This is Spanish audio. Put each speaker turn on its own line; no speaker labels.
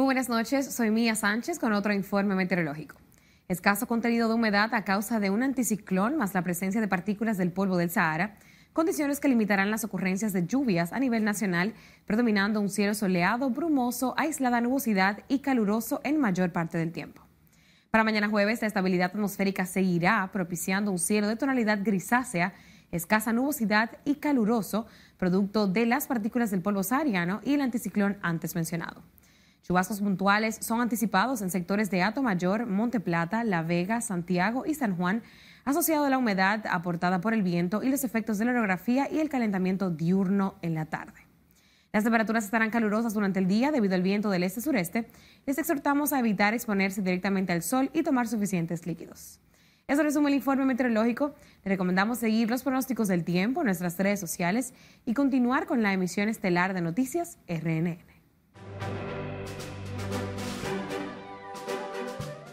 Muy buenas noches, soy Mía Sánchez con otro informe meteorológico. Escaso contenido de humedad a causa de un anticiclón más la presencia de partículas del polvo del Sahara, condiciones que limitarán las ocurrencias de lluvias a nivel nacional, predominando un cielo soleado, brumoso, aislada nubosidad y caluroso en mayor parte del tiempo. Para mañana jueves, la estabilidad atmosférica seguirá propiciando un cielo de tonalidad grisácea, escasa nubosidad y caluroso, producto de las partículas del polvo sahariano y el anticiclón antes mencionado vasos puntuales son anticipados en sectores de Ato Mayor, Monte Plata, La Vega, Santiago y San Juan, asociado a la humedad aportada por el viento y los efectos de la orografía y el calentamiento diurno en la tarde. Las temperaturas estarán calurosas durante el día debido al viento del este-sureste. Les exhortamos a evitar exponerse directamente al sol y tomar suficientes líquidos. Eso resume el informe meteorológico. Te recomendamos seguir los pronósticos del tiempo en nuestras redes sociales y continuar con la emisión estelar de noticias RN.